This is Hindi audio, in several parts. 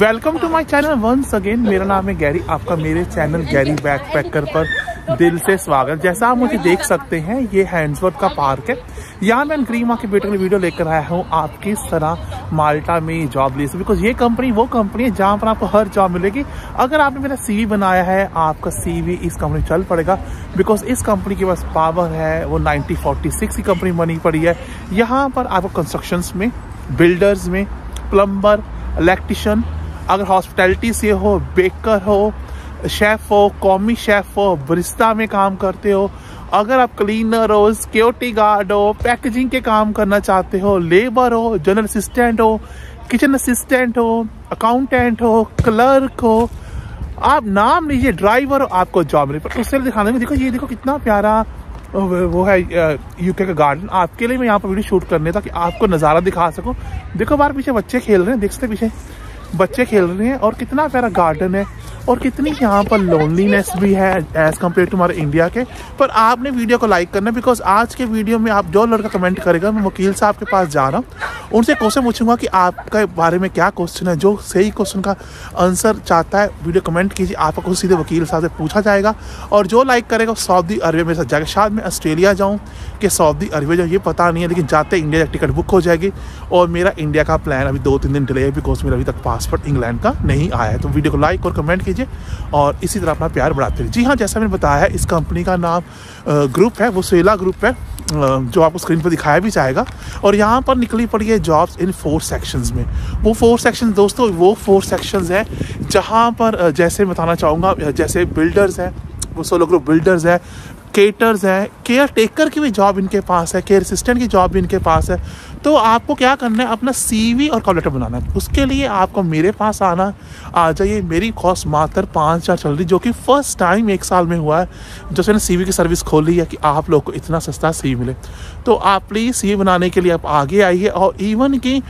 welcome to my channel once again मेरा नाम है गैरी आपका मेरे चैनल गैरी बैकपैकर पर दिल से स्वागत जैसा आप मुझे देख सकते हैं ये हैंड्सवर्थ का पार्क है यहाँ मैं ग्रीमा के बेटे वीडियो लेकर आया हूँ आप किस तरह माल्टा में जॉब ले बिकॉज ये कंपनी वो कंपनी है जहाँ पर आपको हर जॉब मिलेगी अगर आपने मेरा सी बनाया है आपका सी इस कंपनी चल पड़ेगा बिकॉज इस कंपनी के पास पावर है वो 1946 की कंपनी बनी पड़ी है यहाँ पर आपको कंस्ट्रक्शन में बिल्डर्स में प्लम्बर इलेक्ट्रिशियन अगर हॉस्पिटैलिटी से हो बेकर हो शेफ़ हो कौमी शेफ़ हो बरिस्ता में काम करते हो अगर आप क्लीनर हो सिक्योरिटी गार्ड हो पैकेजिंग के काम करना चाहते हो लेबर हो जनरल असिस्टेंट हो किचन असिस्टेंट हो अकाउंटेंट हो क्लर्क हो आप नाम लीजिए ड्राइवर हो आपको जॉब मिले पर उससे दिखाने में देखो ये देखो कितना प्यारा वो है यूके का गार्डन आपके लिए मैं यहाँ पर वीडियो शूट करने था कि आपको नज़ारा दिखा सकूँ देखो बार पीछे बच्चे खेल रहे हैं देख सकते पीछे बच्चे खेल रहे हैं और कितना प्यारा गार्डन है और कितनी यहाँ पर लोनलीनेस भी है एज़ कम्पेयर टू हमारे इंडिया के पर आपने वीडियो को लाइक करना बिकॉज आज के वीडियो में आप जो लड़का कमेंट करेगा मैं वकील साहब के पास जा रहा हूँ उनसे क्वेश्चन पूछूंगा कि आपके बारे में क्या क्वेश्चन है जो सही क्वेश्चन का आंसर चाहता है वीडियो कमेंट कीजिए आपका क्वेश्चन सीधे वकील साहब से पूछा जाएगा और जो लाइक करेगा सऊदी अरबिया मेरे साथ जाएगा शायद मैं ऑस्ट्रेलिया जाऊँ कि सऊदी अरबिया जाऊँ ये पता नहीं है लेकिन जाते इंडिया का टिकट बुक हो जाएगी और मेरा इंडिया का प्लान अभी दो तीन दिन डिले है बिकॉज मेरा अभी तक पासपोर्ट इंग्लैंड का नहीं आया है तो वीडियो को लाइक और कमेंट कीजिए और इसी तरह अपना प्यार बढ़ाते रहिए जी हाँ जैसा मैंने बताया है इस कंपनी का नाम ग्रुप है वो सेला ग्रुप है जो आपको स्क्रीन पर दिखाया भी जाएगा और यहाँ पर निकली पड़ी है जॉब्स इन फोर सेक्शंस में वो फोर सेक्शंस दोस्तों वो फोर सेक्शंस हैं जहाँ पर जैसे बताना चाहूँगा जैसे बिल्डर्स हैं वो सोलो ग्रुप बिल्डर्स हैं केटर्स हैं केयर टेकर की भी जॉब इनके पास है केयर असिस्टेंट की जॉब भी इनके पास है तो आपको क्या करना है अपना सीवी और कॉल लेटर बनाना है उसके लिए आपको मेरे पास आना आ जाइए मेरी कॉस्ट मात्र पाँच हज़ार चल रही जो कि फ़र्स्ट टाइम एक साल में हुआ है जब मैंने सी की सर्विस खोल ली है कि आप लोग को इतना सस्ता सी मिले तो आप प्लीज़ सी बनाने के लिए आप आगे आइए और इवन कि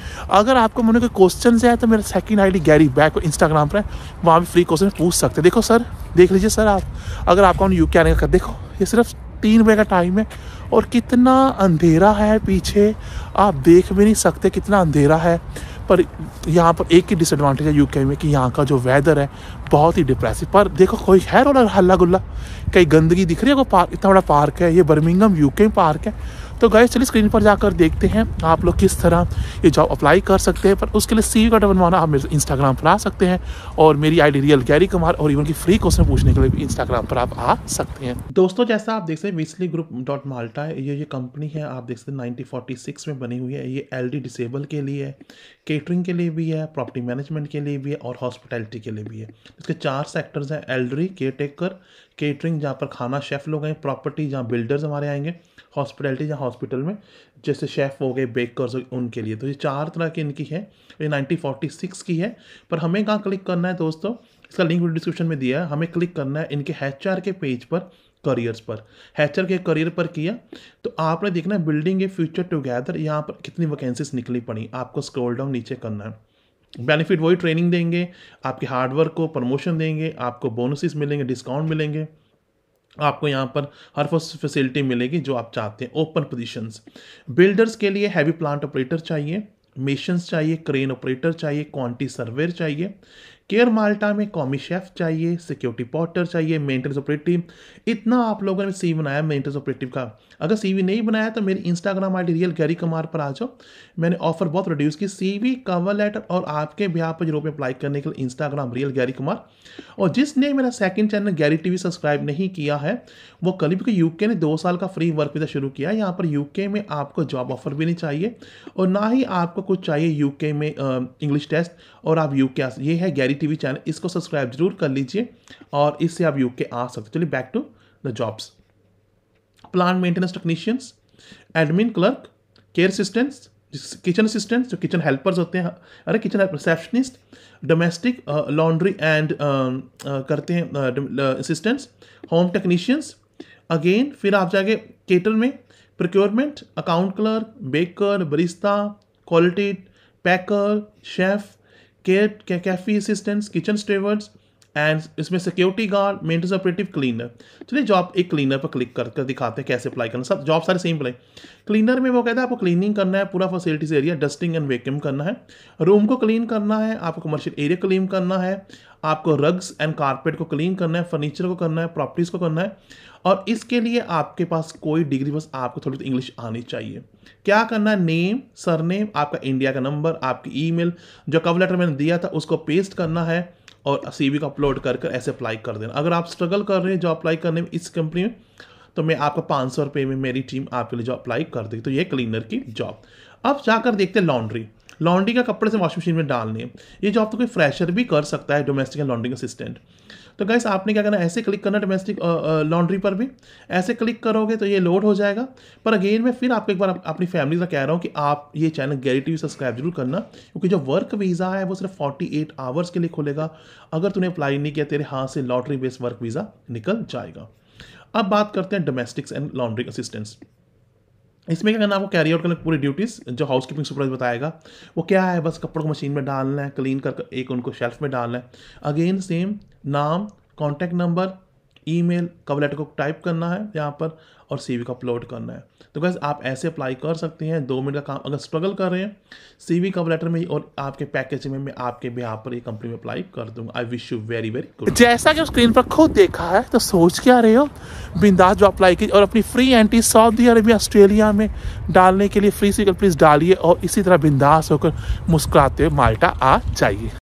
अगर आपको मैंने कोई क्वेश्चन है तो मेरा second I D Gary back Instagram पर वहाँ भी फ्री क्वेश्चन पूछ सकते देखो सर देख लीजिए सर आप अगर आपका यू के आने का देखो ये सिर्फ तीन बजे का टाइम है और कितना अंधेरा है पीछे आप देख भी नहीं सकते कितना अंधेरा है पर यहाँ पर एक ही डिसएडवांटेज है यूके में कि यहाँ का जो वेदर है बहुत ही डिप्रेसिव पर देखो कोई है रोला हल्ला गुल्ला कहीं गंदगी दिख रही है कोई पार्क इतना बड़ा पार्क है ये बर्मिंगम यूके में पार्क है तो गए चलिए स्क्रीन पर जाकर देखते हैं आप लोग किस तरह ये जॉब अप्लाई कर सकते हैं पर उसके लिए सी का बनवाना आप मेरे इंस्टाग्राम पर आ सकते हैं और मेरी आईडी रियल गैरी कुमार और इवन की फ्री क्वेश्चन पूछने के लिए भी इंस्टाग्राम पर आप आ सकते हैं दोस्तों जैसा आप देख सकते हैं मिसली ग्रुप डॉट माल्टा ये ये कंपनी है आप देख सकते हैं नाइनटीन में बनी हुई है ये एल डिसेबल के लिए है केटरिंग के लिए भी है प्रॉपर्टी मैनेजमेंट के लिए भी है और हॉस्पिटैलिटी के लिए भी है इसके चार सेक्टर्स हैं एल्ड्री केयर टेकर केटरिंग जहाँ पर खाना शेफ लोग हैं प्रॉपर्टी जहाँ बिल्डर्स हमारे आएंगे हॉस्पिटैलिटी जहाँ हॉस्पिटल में जैसे शेफ़ हो गए बेकर्स हो गए उनके लिए तो ये चार तरह की इनकी है ये नाइनटीन फोर्टी सिक्स की है पर हमें कहाँ क्लिक करना है दोस्तों इसका लिंक डिस्क्रिप्शन में दिया है हमें क्लिक करना है इनके एच के पेज पर करियर्स पर हैचर के करियर पर किया तो आपने देखना है बिल्डिंग ए फ्यूचर टुगेदर यहाँ पर कितनी वैकेंसीज निकली पड़ी आपको स्क्रोल डाउन नीचे करना है बेनिफिट वही ट्रेनिंग देंगे आपके हार्डवर्क को प्रमोशन देंगे आपको बोनसेस मिलेंगे डिस्काउंट मिलेंगे आपको यहाँ पर हर फैसिलिटी मिलेगी जो आप चाहते हैं ओपन पोजीशंस बिल्डर्स के लिए हैवी प्लांट ऑपरेटर चाहिए मिशन चाहिए क्रेन ऑपरेटर चाहिए क्वांटी सर्वेयर चाहिए केयर माल्टा में कॉमी शेफ चाहिए सिक्योरिटी पॉटर चाहिए मेंटेनेंस ऑपरेटिव इतना आप लोगों ने सी बनाया मेंटेनेंस ऑपरेटिव का अगर सीवी नहीं बनाया तो मेरी Instagram I real Gary Kumar पर आ जाओ मैंने ऑफर बहुत रिड्यूस की सीवी कवर लेटर और आपके ब्याह पर जरूर अप्लाई करने के लिए इंस्टाग्राम रियल गैरी कुमार और जिसने मेरा second channel Gary TV subscribe नहीं किया है वो कल भी यूके ने दो साल का फ्री वर्क वीज़ा शुरू किया यहाँ पर यूके में आपको जॉब ऑफर भी नहीं चाहिए और ना ही आपको कुछ चाहिए यूके में इंग्लिश टेस्ट और आप यूके ये है गैरी टीवी चैनल इसको सब्सक्राइब जरूर कर लीजिए और इससे आप यूके आ सकते चलिए back to the jobs plan maintenance technicians admin clerk care assistants kitchen assistants जो किचन हेल्पर्स होते हैं अरे kitchen receptionist domestic laundry and करते हैं असिस्टेंट्स होम टेक्नीशियंस अगेन फिर आप जाके केटर में procurement account clerk baker barista quality packer chef cafe assistants kitchen stewards and इसमें security guard maintenance operative cleaner चलिए जॉब एक क्लीनर पर क्लिक करके कर दिखाते हैं कैसे अप्लाई करना सब जॉब सारे सेम अप्लाई क्लीनर में वो कहता है आपको क्लीनिंग करना है पूरा facilities area dusting and vacuum करना है रूम को क्लीन करना है आपको कमर्शियल एरिया क्लीन करना है आपको रग्स एंड कारपेट को क्लीन करना है फर्नीचर को करना है प्रॉपर्टीज़ को करना है और इसके लिए आपके पास कोई डिग्री बस आपको थोड़ी इंग्लिश आनी चाहिए क्या करना है नेम सरनेम आपका इंडिया का नंबर आपकी ईमेल जो कव लेटर मैंने दिया था उसको पेस्ट करना है और सी को अपलोड कर कर ऐसे अप्लाई कर देना अगर आप स्ट्रगल कर रहे हैं जॉब अप्लाई करने में इस कंपनी में तो मैं आपको पाँच सौ रुपये में मेरी टीम आपके लिए जॉब अप्लाई कर देगी तो ये क्लीनर की जॉब अब जाकर देखते हैं लॉन्ड्री लॉन्ड्री का कपड़े से वॉशिंग मशीन में डालने ये जॉब तो कोई फ्रेशर भी कर सकता है डोमेस्टिक एंड लॉन्ड्री असिस्टेंट तो गैस आपने क्या करना ऐसे क्लिक करना डोमेस्टिक लॉन्ड्री पर भी ऐसे क्लिक करोगे तो ये लोड हो जाएगा पर अगेन मैं फिर आपको एक बार अपनी फैमिली का कह रहा हूँ कि आप ये चैनल गैरी टी सब्सक्राइब जरूर करना क्योंकि जो वर्क वीज़ा है वो सिर्फ फोर्टी आवर्स के लिए खुलेगा अगर तूने अप्लाई नहीं किया तेरे हाथ से लॉटरी बेस्ड वर्क वीज़ा निकल जाएगा अब बात करते हैं डोमेस्टिक्स एंड लॉन्ड्री असिस्टेंट्स इसमें क्या करना आपको कैरी आउट करना पूरी ड्यूटीज़ जो हाउस कीपिंग सुपरवाइज बताएगा वो क्या है बस कपड़ों को मशीन में डालना है क्लीन कर एक उनको शेल्फ में डालना है अगेन सेम नाम contact number email cover letter को टाइप करना है यहाँ पर और सीवी को अपलोड करना है तो गैस आप ऐसे अप्लाई कर सकते हैं दो मिनट का काम अगर स्ट्रगल कर रहे हैं सीवी कवर लेटर में और आपके पैकेज में मैं आपके भी यहाँ पर ये कंपनी में अप्लाई कर दूंगा I wish you very very good जैसा कि स्क्रीन पर खुद देखा है तो सोच क्या रहे हो बिंदास जो अप्लाई की और अपनी free entry Saudi Arabia Australia में डालने के लिए फ्री सी प्लीज डालिए और इसी तरह बिंदास होकर मुस्कुराते हुए माल्टा आ जाइए